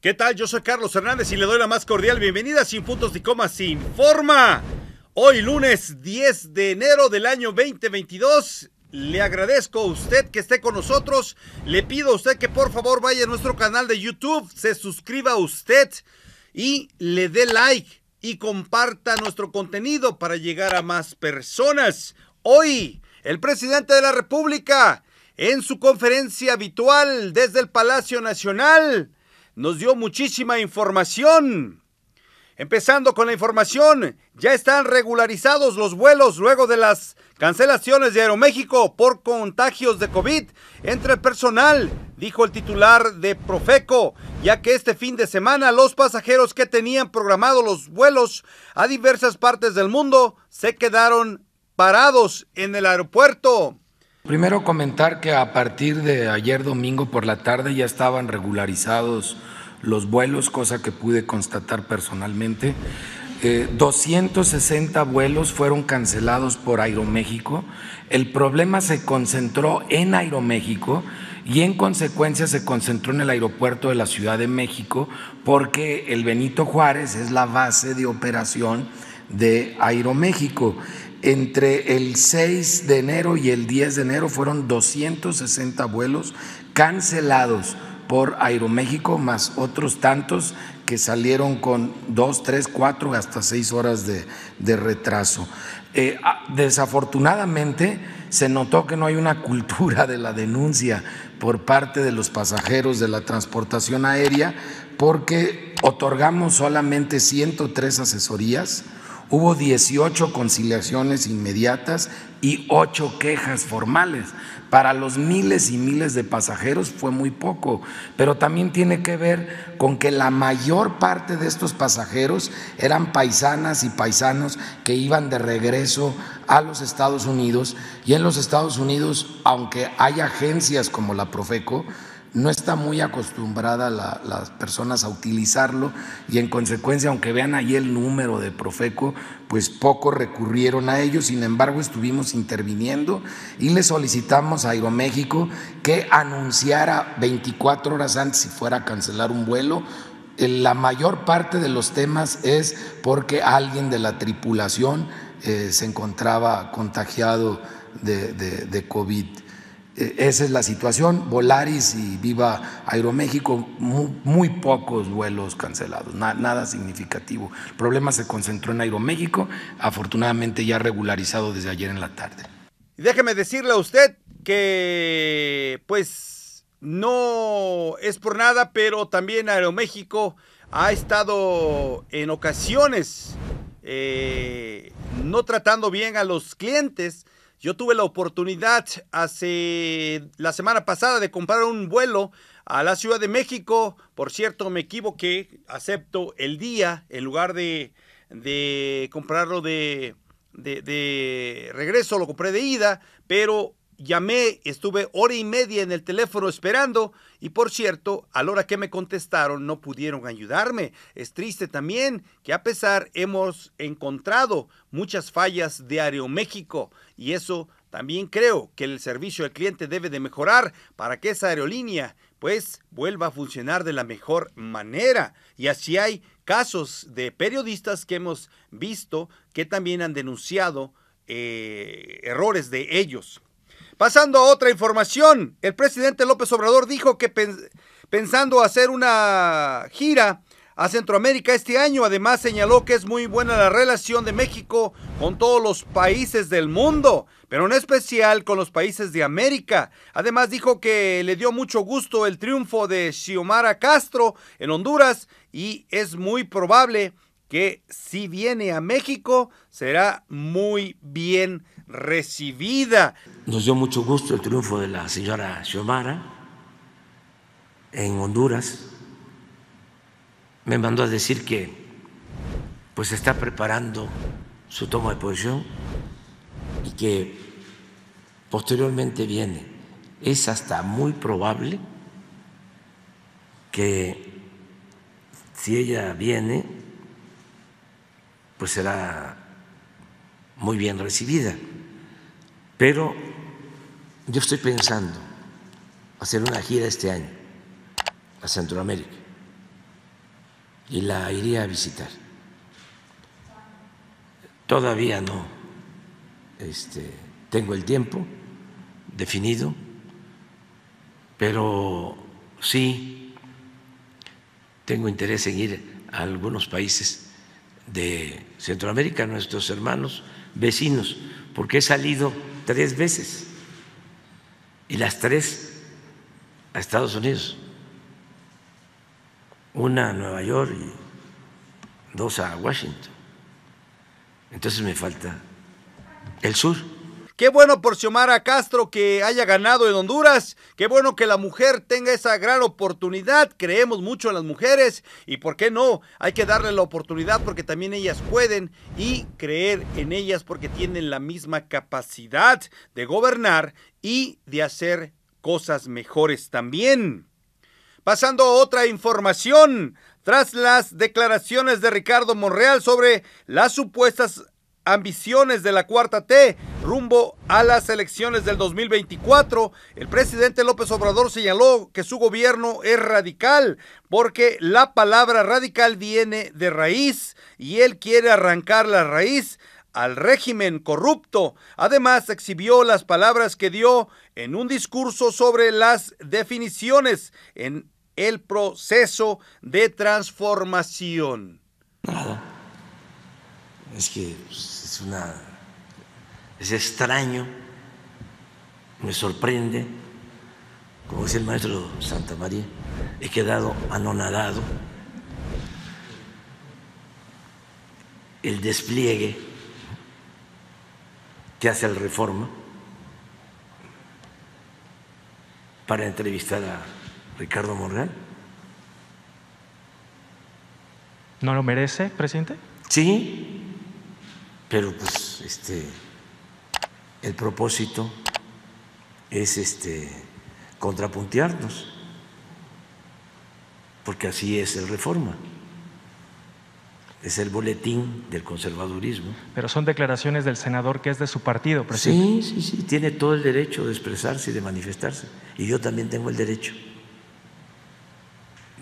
¿Qué tal? Yo soy Carlos Hernández y le doy la más cordial bienvenida a Sin Puntos ni Comas Sin Forma. Hoy lunes 10 de enero del año 2022. Le agradezco a usted que esté con nosotros. Le pido a usted que por favor vaya a nuestro canal de YouTube, se suscriba a usted y le dé like y comparta nuestro contenido para llegar a más personas. Hoy, el presidente de la República, en su conferencia habitual desde el Palacio Nacional, nos dio muchísima información. Empezando con la información, ya están regularizados los vuelos luego de las cancelaciones de Aeroméxico por contagios de COVID entre el personal, dijo el titular de Profeco, ya que este fin de semana los pasajeros que tenían programados los vuelos a diversas partes del mundo se quedaron parados en el aeropuerto. Primero comentar que a partir de ayer domingo por la tarde ya estaban regularizados los vuelos, cosa que pude constatar personalmente. 260 eh, vuelos fueron cancelados por Aeroméxico. El problema se concentró en Aeroméxico y en consecuencia se concentró en el aeropuerto de la Ciudad de México porque el Benito Juárez es la base de operación de Aeroméxico entre el 6 de enero y el 10 de enero fueron 260 vuelos cancelados por Aeroméxico, más otros tantos que salieron con dos, tres, cuatro, hasta seis horas de, retraso. Eh, ah, desafortunadamente se notó que no hay una cultura de la denuncia por parte de los pasajeros de la transportación aérea porque otorgamos solamente 103 asesorías Hubo 18 conciliaciones inmediatas y 8 quejas formales. Para los miles y miles de pasajeros fue muy poco, pero también tiene que ver con que la mayor parte de estos pasajeros eran paisanas y paisanos que iban de regreso a los Estados Unidos y en los Estados Unidos, aunque hay agencias como la Profeco, no está muy acostumbrada las personas a utilizarlo y en consecuencia, aunque vean ahí el número de Profeco, pues poco recurrieron a ello, sin embargo estuvimos interviniendo y le solicitamos a Aeroméxico que anunciara 24 horas antes si fuera a cancelar un vuelo. Eh, la mayor parte de los temas es porque alguien de la tripulación eh, se encontraba contagiado de, de COVID. E, esa es la situación. Volaris y Viva Aeroméxico, muy, pocos vuelos cancelados, nada significativo. El problema se concentró en Aeroméxico, afortunadamente ya regularizado desde ayer en la tarde. Déjeme decirle a usted que, pues, no es por nada, pero también Aeroméxico ha estado en ocasiones eh, no tratando bien a los clientes yo tuve la oportunidad hace la semana pasada de comprar un vuelo a la Ciudad de México. Por cierto, me equivoqué, acepto el día en lugar de, de comprarlo de, de, de regreso, lo compré de ida, pero llamé, estuve hora y media en el teléfono esperando y por cierto, a la hora que me contestaron no pudieron ayudarme. Es triste también que a pesar hemos encontrado muchas fallas de Aeroméxico y eso también creo que el servicio al cliente debe de mejorar para que esa aerolínea pues vuelva a funcionar de la mejor manera. Y así hay casos de periodistas que hemos visto que también han denunciado eh, errores de ellos. Pasando a otra información, el presidente López Obrador dijo que pensando hacer una gira a Centroamérica este año, además señaló que es muy buena la relación de México con todos los países del mundo, pero en especial con los países de América. Además dijo que le dio mucho gusto el triunfo de Xiomara Castro en Honduras y es muy probable que si viene a México será muy bien recibida. Nos dio mucho gusto el triunfo de la señora Xiomara en Honduras. Me mandó a decir que pues está preparando su toma de posición y que posteriormente viene. Es hasta muy probable que si ella viene, pues será muy bien recibida. Pero yo estoy pensando hacer una gira este año a Centroamérica y la iría a visitar. Todavía no este, tengo el tiempo definido, pero sí tengo interés en ir a algunos países de Centroamérica, nuestros hermanos, vecinos, porque he salido tres veces y las tres a Estados Unidos, una a Nueva York y dos a Washington. Entonces me falta el sur. Qué bueno por Xiomara Castro que haya ganado en Honduras. Qué bueno que la mujer tenga esa gran oportunidad. Creemos mucho en las mujeres y por qué no, hay que darle la oportunidad porque también ellas pueden y creer en ellas porque tienen la misma capacidad de gobernar y de hacer cosas mejores también. Pasando a otra información, tras las declaraciones de Ricardo Monreal sobre las supuestas ambiciones de la cuarta T rumbo a las elecciones del 2024. El presidente López Obrador señaló que su gobierno es radical porque la palabra radical viene de raíz y él quiere arrancar la raíz al régimen corrupto. Además, exhibió las palabras que dio en un discurso sobre las definiciones en el proceso de transformación es que pues, es una es extraño, me sorprende, como dice el maestro Santa María, he quedado anonadado. El despliegue que hace el Reforma para entrevistar a Ricardo Morgan. ¿No lo merece, presidente? Sí, pero pues este el propósito es este contrapuntearnos porque así es el reforma es el boletín del conservadurismo pero son declaraciones del senador que es de su partido presidente. sí sí sí tiene todo el derecho de expresarse y de manifestarse y yo también tengo el derecho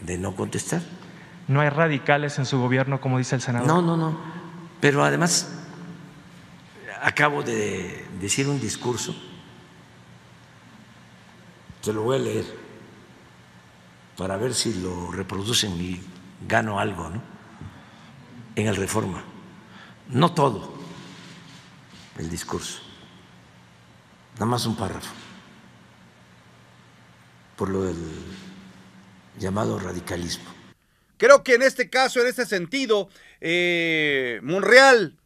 de no contestar no hay radicales en su gobierno como dice el senador no no no pero además acabo de decir un discurso, se lo voy a leer para ver si lo reproducen y gano algo ¿no? en el Reforma. No todo el discurso, nada más un párrafo, por lo del llamado radicalismo. Creo que en este caso, en este sentido, eh, Monreal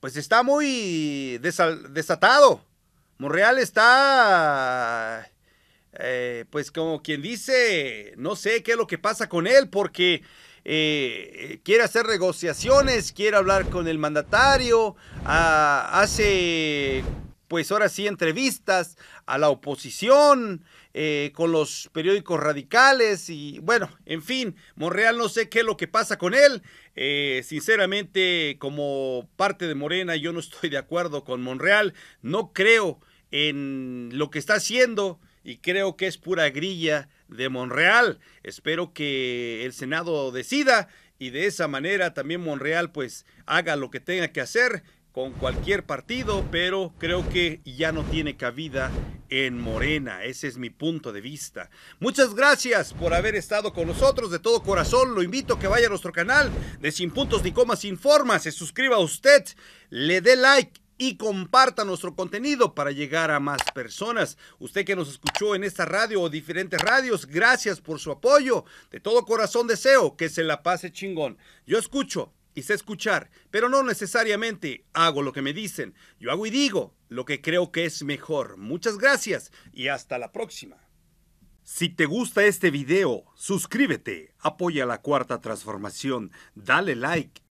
pues está muy desatado. Monreal está, eh, pues como quien dice, no sé qué es lo que pasa con él, porque eh, quiere hacer negociaciones, quiere hablar con el mandatario, ah, hace pues ahora sí, entrevistas a la oposición, eh, con los periódicos radicales y bueno, en fin, Monreal no sé qué es lo que pasa con él. Eh, sinceramente, como parte de Morena, yo no estoy de acuerdo con Monreal, no creo en lo que está haciendo y creo que es pura grilla de Monreal. Espero que el Senado decida y de esa manera también Monreal pues haga lo que tenga que hacer con cualquier partido, pero creo que ya no tiene cabida en Morena. Ese es mi punto de vista. Muchas gracias por haber estado con nosotros. De todo corazón, lo invito a que vaya a nuestro canal de Sin Puntos ni Comas Informa. Se suscriba a usted, le dé like y comparta nuestro contenido para llegar a más personas. Usted que nos escuchó en esta radio o diferentes radios, gracias por su apoyo. De todo corazón deseo que se la pase chingón. Yo escucho y sé escuchar, pero no necesariamente hago lo que me dicen. Yo hago y digo lo que creo que es mejor. Muchas gracias y hasta la próxima. Si te gusta este video, suscríbete, apoya la cuarta transformación, dale like